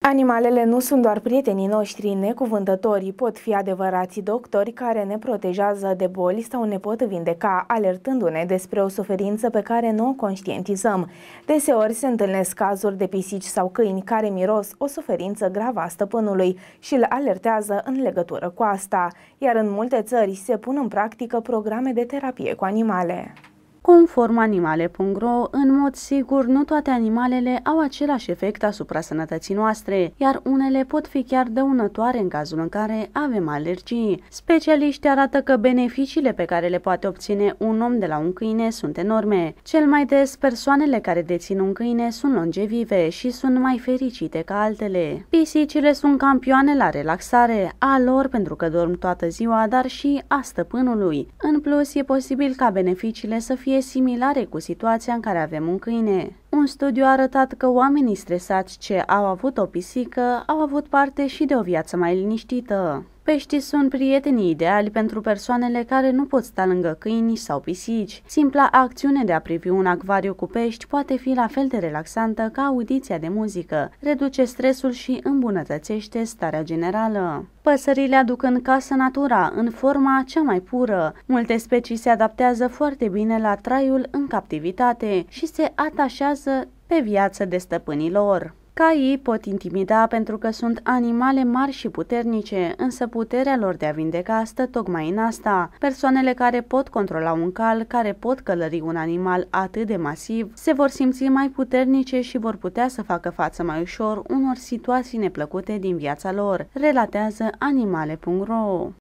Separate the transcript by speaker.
Speaker 1: Animalele nu sunt doar prietenii noștri necuvântătorii, pot fi adevărații doctori care ne protejează de boli sau ne pot vindeca, alertându-ne despre o suferință pe care nu o conștientizăm. Deseori se întâlnesc cazuri de pisici sau câini care miros o suferință gravă a stăpânului și îl alertează în legătură cu asta, iar în multe țări se pun în practică programe de terapie cu animale. Conform
Speaker 2: animale.ro, în mod sigur, nu toate animalele au același efect asupra sănătății noastre, iar unele pot fi chiar dăunătoare în cazul în care avem alergii. Specialiștii arată că beneficiile pe care le poate obține un om de la un câine sunt enorme. Cel mai des, persoanele care dețin un câine sunt longevive și sunt mai fericite ca altele. Pisicile sunt campioane la relaxare, a lor pentru că dorm toată ziua, dar și a stăpânului. În plus, e posibil ca beneficiile să fie e similare cu situația în care avem un câine. Un studiu a arătat că oamenii stresați ce au avut o pisică au avut parte și de o viață mai liniștită. Peștii sunt prieteni ideali pentru persoanele care nu pot sta lângă câini sau pisici. Simpla acțiune de a privi un acvariu cu pești poate fi la fel de relaxantă ca audiția de muzică, reduce stresul și îmbunătățește starea generală. Păsările aduc în casă natura, în forma cea mai pură. Multe specii se adaptează foarte bine la traiul în captivitate și se atașează pe viață de stăpânilor. lor. Caii pot intimida pentru că sunt animale mari și puternice, însă puterea lor de a vindeca stă tocmai în asta. Persoanele care pot controla un cal, care pot călări un animal atât de masiv, se vor simți mai puternice și vor putea să facă față mai ușor unor situații neplăcute din viața lor, relatează animale.ro.